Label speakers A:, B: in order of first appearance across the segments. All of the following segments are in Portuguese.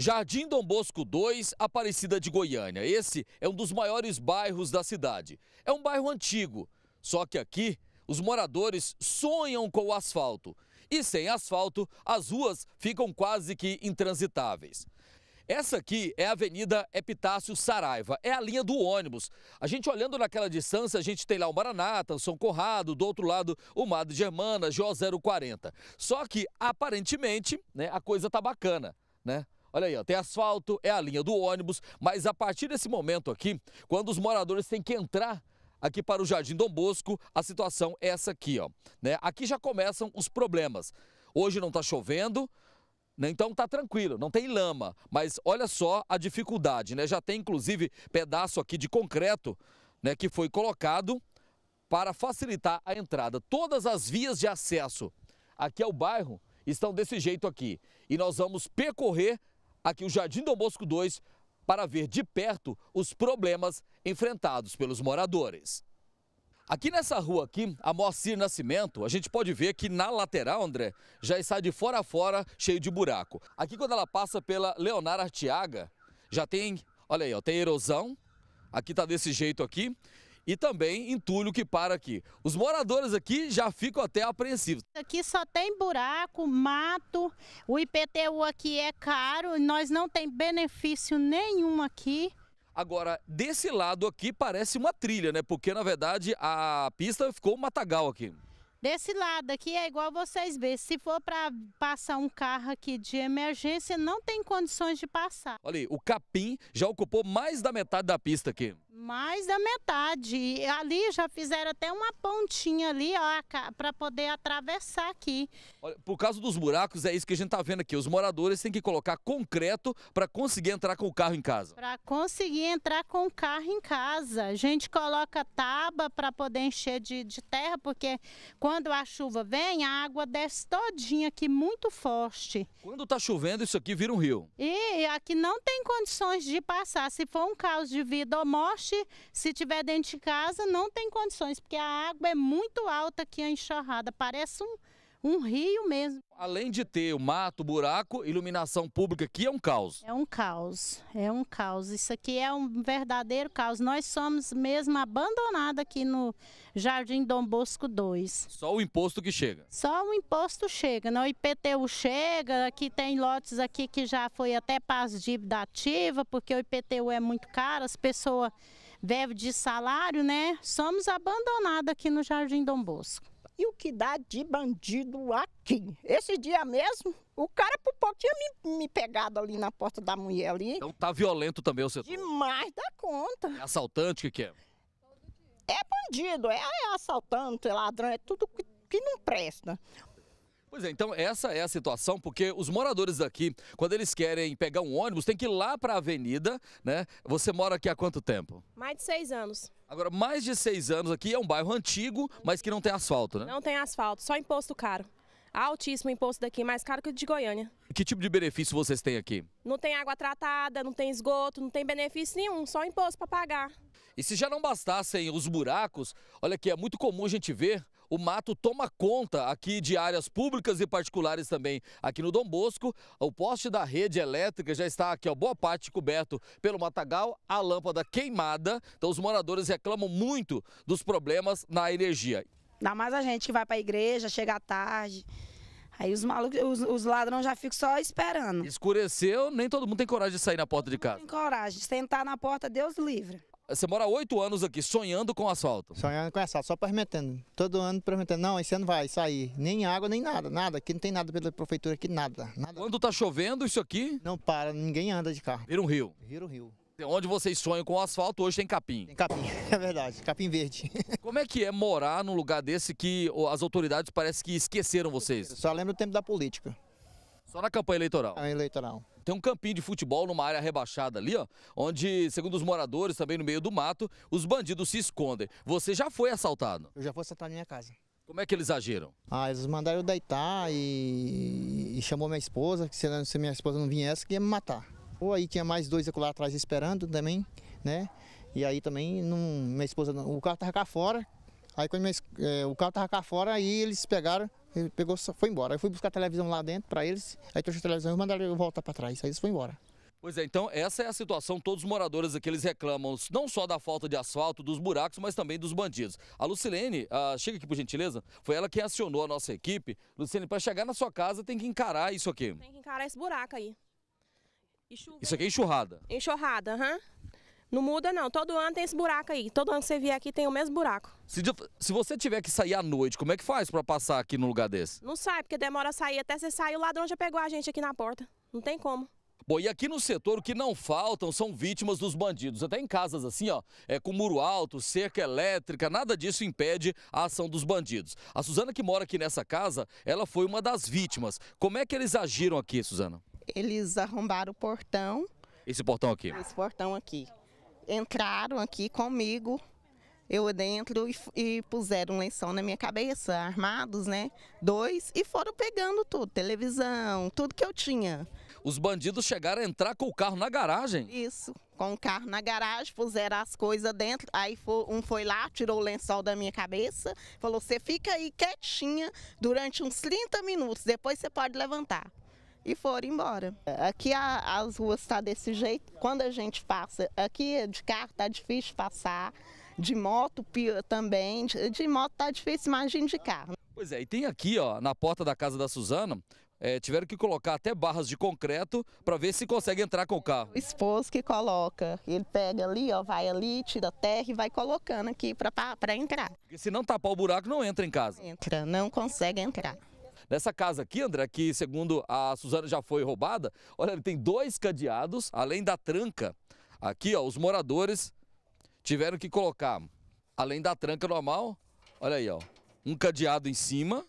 A: Jardim Dom Bosco 2, Aparecida de Goiânia. Esse é um dos maiores bairros da cidade. É um bairro antigo, só que aqui os moradores sonham com o asfalto. E sem asfalto, as ruas ficam quase que intransitáveis. Essa aqui é a Avenida Epitácio Saraiva, é a linha do ônibus. A gente olhando naquela distância, a gente tem lá o Maranata, o São Corrado, do outro lado o Madre Germana, J040. Só que, aparentemente, né, a coisa tá bacana, né? Olha aí, ó, tem asfalto, é a linha do ônibus, mas a partir desse momento aqui, quando os moradores têm que entrar aqui para o Jardim Dom Bosco, a situação é essa aqui, ó. Né? Aqui já começam os problemas. Hoje não está chovendo, né? então está tranquilo, não tem lama, mas olha só a dificuldade, né? Já tem inclusive pedaço aqui de concreto, né, que foi colocado para facilitar a entrada. Todas as vias de acesso aqui ao bairro estão desse jeito aqui. E nós vamos percorrer aqui o Jardim do Bosco 2 para ver de perto os problemas enfrentados pelos moradores. Aqui nessa rua aqui, a Moacir Nascimento, a gente pode ver que na lateral, André, já está de fora a fora cheio de buraco. Aqui quando ela passa pela Leonardo Artiaga, já tem, olha aí, ó, tem erosão. Aqui está desse jeito aqui e também entulho que para aqui. Os moradores aqui já ficam até apreensivos.
B: Aqui só tem buraco, mato, o IPTU aqui é caro, nós não tem benefício nenhum aqui.
A: Agora, desse lado aqui parece uma trilha, né? Porque na verdade a pista ficou um matagal aqui.
B: Desse lado aqui é igual vocês verem, se for para passar um carro aqui de emergência, não tem condições de passar.
A: Olha aí, o capim já ocupou mais da metade da pista aqui.
B: Mais da metade. E ali já fizeram até uma pontinha ali ó para poder atravessar aqui.
A: Olha, por causa dos buracos, é isso que a gente está vendo aqui. Os moradores têm que colocar concreto para conseguir entrar com o carro em casa.
B: Para conseguir entrar com o carro em casa. A gente coloca tábua para poder encher de, de terra, porque quando a chuva vem, a água desce todinha aqui muito forte.
A: Quando está chovendo, isso aqui vira um rio.
B: E aqui não tem condições de passar. Se for um caos de vida ou morte, poste, se tiver dentro de casa, não tem condições, porque a água é muito alta aqui a enxurrada, parece um um rio mesmo.
A: Além de ter o mato, buraco, iluminação pública aqui é um caos.
B: É um caos, é um caos. Isso aqui é um verdadeiro caos. Nós somos mesmo abandonados aqui no Jardim Dom Bosco 2.
A: Só o imposto que chega?
B: Só o imposto chega, o IPTU chega, aqui tem lotes aqui que já foi até para as dívidas ativas, porque o IPTU é muito caro, as pessoas vivem de salário, né? Somos abandonados aqui no Jardim Dom Bosco. E o que
C: dá de bandido aqui? Esse dia mesmo, o cara por pouco tinha me, me pegado ali na porta da mulher ali. Então
A: tá violento também o setor.
C: Demais da conta.
A: É assaltante, o que, que é?
C: É bandido, é, é assaltante, é ladrão, é tudo que, que não presta.
A: Pois é, então essa é a situação, porque os moradores daqui, quando eles querem pegar um ônibus, tem que ir lá para a avenida, né? Você mora aqui há quanto tempo?
D: Mais
B: de seis anos.
A: Agora, mais de seis anos aqui, é um bairro antigo, mas que não tem asfalto, né?
B: Não tem asfalto, só imposto caro. Altíssimo imposto daqui, mais caro que o de Goiânia.
A: Que tipo de benefício vocês têm aqui?
B: Não tem água tratada, não tem esgoto, não tem benefício nenhum, só imposto para pagar.
A: E se já não bastassem os buracos, olha aqui, é muito comum a gente ver o mato toma conta aqui de áreas públicas e particulares também. Aqui no Dom Bosco, o poste da rede elétrica já está aqui, ó, boa parte coberto pelo matagal, a lâmpada queimada. Então os moradores reclamam muito dos problemas na energia.
C: Dá mais a gente que vai para a igreja, chega à tarde. Aí os malucos, os, os ladrões já ficam só esperando.
A: Escureceu, nem todo mundo tem coragem de sair na porta de casa. Não
C: tem coragem. Sentar na porta, Deus livre.
A: Você mora oito anos aqui, sonhando com asfalto.
C: Sonhando com asfalto, só prometendo. Todo ano prometendo. Não, esse ano vai sair. Nem água, nem nada, nada. Aqui não tem nada pela prefeitura, aqui nada. nada.
A: Quando tá chovendo isso aqui? Não para, ninguém anda de carro. Vira um rio. Vira um rio. Onde vocês sonham com asfalto, hoje tem capim. Tem capim, é verdade, capim verde. Como é que é morar num lugar desse que as autoridades parece que esqueceram vocês? Só lembro o tempo da política. Só na campanha eleitoral? Na eleitoral. Tem um campinho de futebol numa área rebaixada ali, ó, onde, segundo os moradores, também no meio do mato, os bandidos se escondem. Você já foi assaltado? Eu já
B: fui assaltado na minha casa.
A: Como é que eles agiram?
C: Ah, eles mandaram eu deitar e, e chamou minha esposa, que se, minha esposa não viesse, que ia me matar. Ou aí tinha mais dois lá atrás esperando também, né? E aí também não, minha esposa, não... o carro tava cá fora. Aí quando minha... é, o carro tava cá fora, aí eles pegaram, pegou, foi embora. Eu fui buscar a televisão lá dentro para eles, aí trouxe a televisão e mandaram eu voltar para trás. Aí eles foram embora.
A: Pois é, então essa é a situação, todos os moradores aqui eles reclamam não só da falta de asfalto, dos buracos, mas também dos bandidos. A Lucilene, ah, chega aqui por gentileza, foi ela quem acionou a nossa equipe. Lucilene, para chegar na sua casa tem que encarar isso aqui. Tem
B: que encarar esse buraco aí.
A: Isso aqui é enxurrada?
B: Enxurrada, aham. Uhum. Não muda não, todo ano tem esse buraco aí, todo ano que você vier aqui tem o mesmo buraco.
A: Se, se você tiver que sair à noite, como é que faz para passar aqui num lugar desse?
B: Não sai, porque demora a sair, até você sair o ladrão já pegou a gente aqui na porta, não tem como.
A: Bom, e aqui no setor o que não faltam são vítimas dos bandidos. Até em casas assim, ó, é, com muro alto, cerca elétrica, nada disso impede a ação dos bandidos. A Suzana que mora aqui nessa casa, ela foi uma das vítimas. Como é que eles agiram aqui, Suzana?
C: Eles arrombaram o portão.
A: Esse portão aqui?
C: Esse portão aqui entraram aqui comigo, eu dentro, e, e puseram um lençol na minha cabeça, armados, né? Dois, e foram pegando tudo, televisão, tudo que eu tinha.
A: Os bandidos chegaram a entrar com o carro na garagem?
C: Isso, com o carro na garagem, puseram as coisas dentro. Aí foi, um foi lá, tirou o lençol da minha cabeça, falou: você fica aí quietinha durante uns 30 minutos, depois você pode levantar e foram embora. Aqui a, as ruas estão tá desse jeito, quando a gente passa, aqui de carro tá difícil passar, de moto também, de, de moto tá difícil, imagina de carro.
A: Pois é, e tem aqui, ó, na porta da casa da Suzana, é, eh, tiveram que colocar até barras de concreto para ver se consegue entrar com o carro.
C: O esposo que coloca, ele pega ali, ó, vai ali, tira terra e vai colocando aqui para entrar.
A: Porque se não tapar o buraco, não entra em casa. Entra,
C: não consegue entrar.
A: Nessa casa aqui, André, que segundo a Suzana já foi roubada, olha, ele tem dois cadeados, além da tranca. Aqui, ó, os moradores tiveram que colocar, além da tranca normal, olha aí, ó, um cadeado em cima,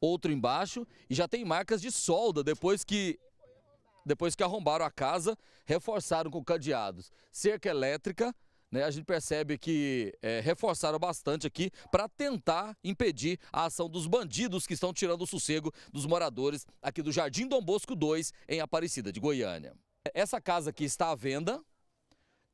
A: outro embaixo e já tem marcas de solda depois que depois que arrombaram a casa, reforçaram com cadeados. Cerca elétrica, né, a gente percebe que é, reforçaram bastante aqui para tentar impedir a ação dos bandidos que estão tirando o sossego dos moradores aqui do Jardim Dom Bosco 2, em Aparecida de Goiânia. Essa casa aqui está à venda,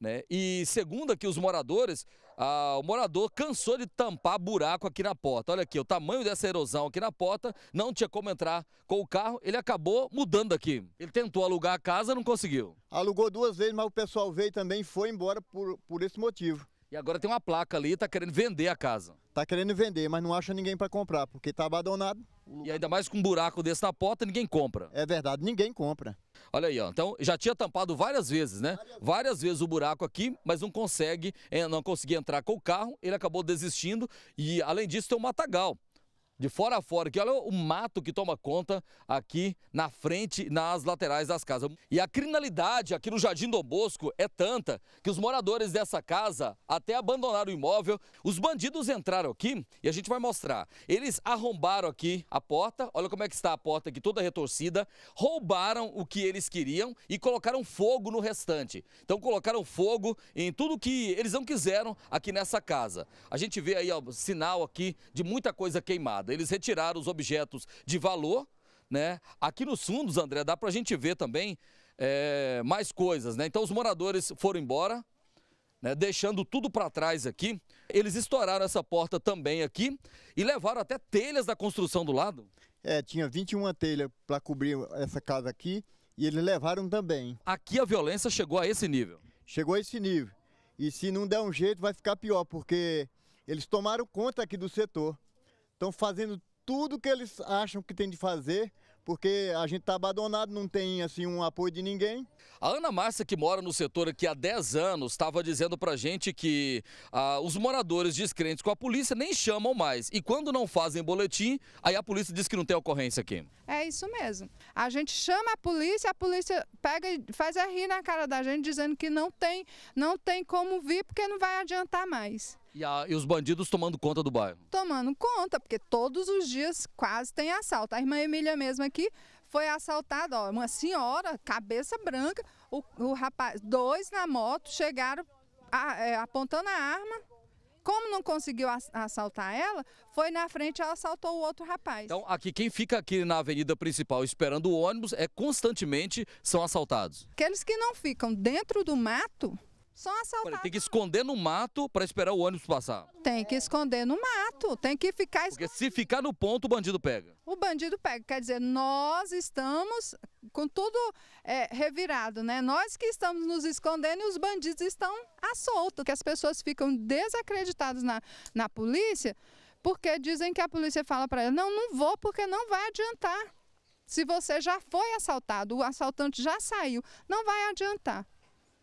A: né, e segundo aqui os moradores, ah, o morador cansou de tampar buraco aqui na porta. Olha aqui, o tamanho dessa erosão aqui na porta, não tinha como entrar com o carro, ele acabou mudando aqui. Ele tentou alugar a casa, não conseguiu. Alugou duas vezes, mas o pessoal veio também e foi embora por, por esse motivo. E agora tem uma placa ali, tá querendo vender a casa. Tá querendo vender, mas não acha ninguém para comprar,
C: porque tá abandonado.
A: E ainda mais com um buraco desse na porta, ninguém compra. É verdade,
C: ninguém compra.
A: Olha aí, ó. Então já tinha tampado várias vezes, né? Várias vezes o buraco aqui, mas não consegue, eh, não conseguia entrar com o carro, ele acabou desistindo e além disso tem um matagal de fora a fora, aqui, olha o mato que toma conta aqui na frente, nas laterais das casas. E a criminalidade aqui no Jardim do Bosco é tanta que os moradores dessa casa até abandonaram o imóvel. Os bandidos entraram aqui e a gente vai mostrar. Eles arrombaram aqui a porta, olha como é que está a porta aqui toda retorcida, roubaram o que eles queriam e colocaram fogo no restante. Então colocaram fogo em tudo que eles não quiseram aqui nessa casa. A gente vê aí o sinal aqui de muita coisa queimada. Eles retiraram os objetos de valor, né? Aqui nos fundos, André, dá para a gente ver também é, mais coisas, né? Então os moradores foram embora, né, deixando tudo para trás aqui. Eles estouraram essa porta também aqui e levaram até telhas da construção do lado. É, tinha 21 telhas para cobrir essa casa aqui e eles levaram também. Aqui a violência chegou a esse nível? Chegou a esse nível. E se não
C: der um jeito, vai ficar pior, porque eles tomaram conta aqui do setor estão fazendo tudo que eles acham que tem de fazer, porque a gente está abandonado, não tem assim
A: um apoio de ninguém. A Ana Márcia, que mora no setor aqui há 10 anos, estava dizendo para a gente que ah, os moradores descrentes com a polícia nem chamam mais. E quando não fazem boletim, aí a polícia diz que não tem ocorrência aqui.
D: É isso mesmo. A gente chama a polícia, a polícia pega e faz a rir na cara da gente, dizendo que não tem, não tem como vir porque não vai adiantar mais.
A: E, a, e, os bandidos tomando conta do bairro?
D: Tomando conta, porque todos os dias quase tem assalto. A irmã Emília mesmo aqui foi assaltada, ó, uma senhora, cabeça branca, o, o rapaz, dois na moto, chegaram a, é, apontando a arma, como não conseguiu assaltar ela, foi na frente e assaltou o outro rapaz.
A: Então, aqui quem fica aqui na avenida principal esperando o ônibus é constantemente são assaltados.
D: Aqueles que não ficam dentro do mato
A: são assaltados. Tem que esconder no mato para esperar o ônibus passar. Tem que esconder no mato, tem que ficar escondido. Porque se ficar no ponto, o bandido pega.
D: O bandido pega, quer dizer, nós estamos com tudo é, revirado, né? Nós que estamos nos escondendo e os bandidos estão à solta, que as pessoas ficam desacreditadas na, na polícia, porque dizem que a polícia fala para ela, não, não vou porque não vai adiantar. Se você já foi assaltado, o assaltante já saiu, não vai adiantar.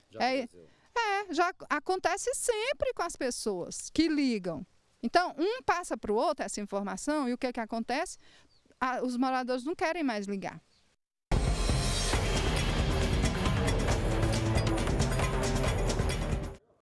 D: Já é, aconteceu. É, já acontece sempre com as pessoas que ligam. Então, um passa para o outro essa informação e o que, é que acontece? os moradores não querem mais ligar.